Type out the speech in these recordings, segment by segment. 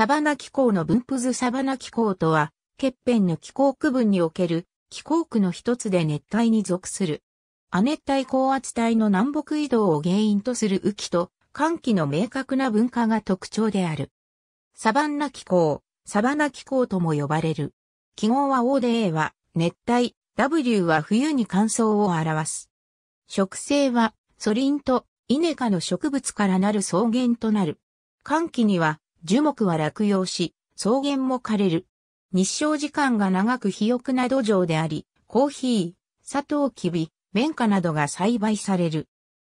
サバナ気候の分布図サバナ気候とは、欠片の気候区分における気候区の一つで熱帯に属する。亜熱帯高圧帯の南北移動を原因とする雨季と寒季の明確な文化が特徴である。サバンナ気候、サバナ気候とも呼ばれる。記号は O で A は熱帯、W は冬に乾燥を表す。植生は、ソリンとイネ科の植物からなる草原となる。寒季には樹木は落葉し、草原も枯れる。日照時間が長く肥沃な土壌であり、コーヒー、サトウキビ、綿花などが栽培される。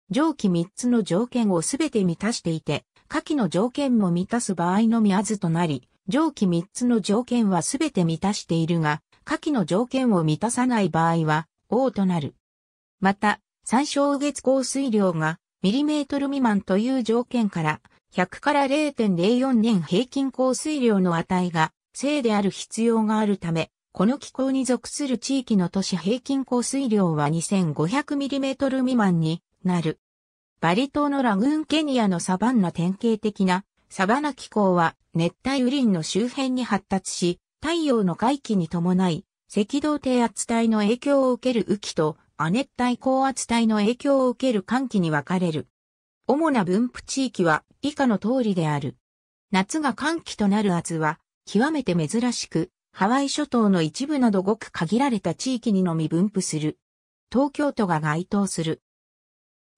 上記3つの条件をすべて満たしていて、下記の条件も満たす場合のみあずとなり、上記3つの条件はすべて満たしているが、下記の条件を満たさない場合は、王となる。また、参照月降水量がミリメートル未満という条件から、100から0.04年平均降水量の値が正である必要があるため、この気候に属する地域の都市平均降水量は 2500mm 未満になる。バリ島のラグーンケニアのサバンナ典型的なサバナ気候は熱帯雨林の周辺に発達し、太陽の回帰に伴い、赤道低圧帯の影響を受ける雨季と亜熱帯高圧帯の影響を受ける寒気に分かれる。主な分布地域は以下の通りである。夏が寒気となる圧は極めて珍しく、ハワイ諸島の一部などごく限られた地域にのみ分布する。東京都が該当する。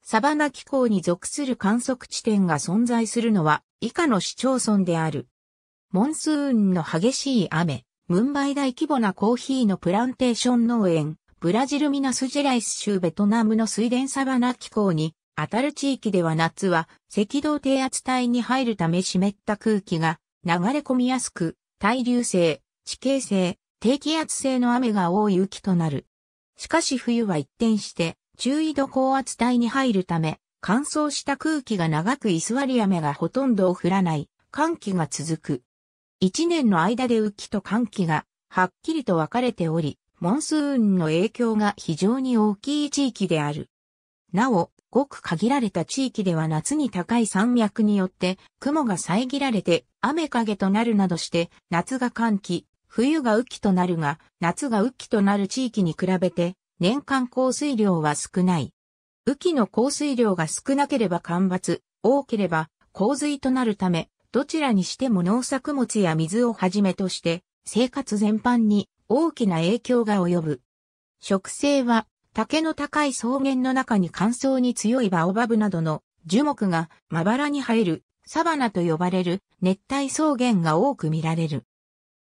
サバナ気候に属する観測地点が存在するのは以下の市町村である。モンスーンの激しい雨、ムンバイ大規模なコーヒーのプランテーション農園、ブラジルミナスジェライス州ベトナムの水田サバナ気候に当たる地域では夏は赤道低圧帯に入るため湿った空気が流れ込みやすく、対流性、地形性、低気圧性の雨が多い雨季となる。しかし冬は一転して、中緯度高圧帯に入るため、乾燥した空気が長く居座り雨がほとんど降らない、寒気が続く。一年の間で雨季と寒気が、はっきりと分かれており、モンスーンの影響が非常に大きい地域である。なお、ごく限られた地域では夏に高い山脈によって雲が遮られて雨影となるなどして夏が寒気、冬が雨季となるが夏が雨季となる地域に比べて年間降水量は少ない。雨季の降水量が少なければ干ばつ、多ければ洪水となるためどちらにしても農作物や水をはじめとして生活全般に大きな影響が及ぶ。植生は竹の高い草原の中に乾燥に強いバオバブなどの樹木がまばらに生えるサバナと呼ばれる熱帯草原が多く見られる。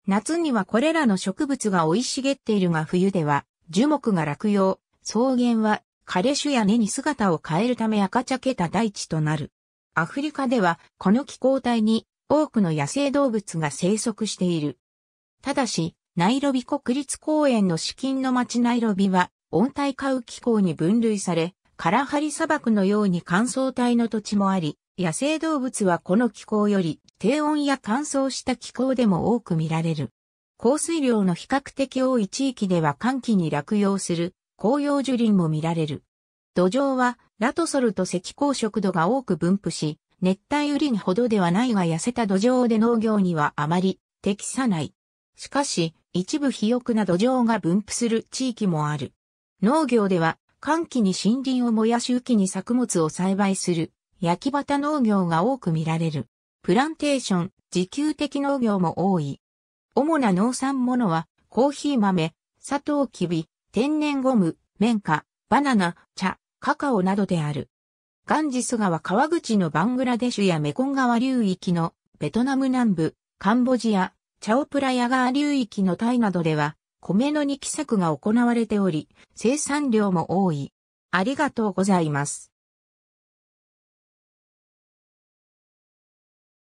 夏にはこれらの植物が生い茂っているが冬では樹木が落葉、草原は枯れ種や根に姿を変えるため赤茶けた大地となる。アフリカではこの気候帯に多くの野生動物が生息している。ただし、ナイロビ国立公園の至近の町ナイロビは温帯化雨気候に分類され、カラハリ砂漠のように乾燥帯の土地もあり、野生動物はこの気候より低温や乾燥した気候でも多く見られる。降水量の比較的多い地域では寒気に落葉する紅葉樹林も見られる。土壌はラトソルと赤紅色土が多く分布し、熱帯雨林ほどではないが痩せた土壌で農業にはあまり適さない。しかし、一部肥沃な土壌が分布する地域もある。農業では、寒気に森林を燃やし雨季に作物を栽培する、焼き畑農業が多く見られる。プランテーション、自給的農業も多い。主な農産物は、コーヒー豆、サトウキビ、天然ゴム、綿花、バナナ、茶、カカオなどである。ガンジス川川口のバングラデシュやメコン川流域のベトナム南部、カンボジア、チャオプラヤ川流域のタイなどでは米の2期作が行われており、生産量も多い。ありがとうございます。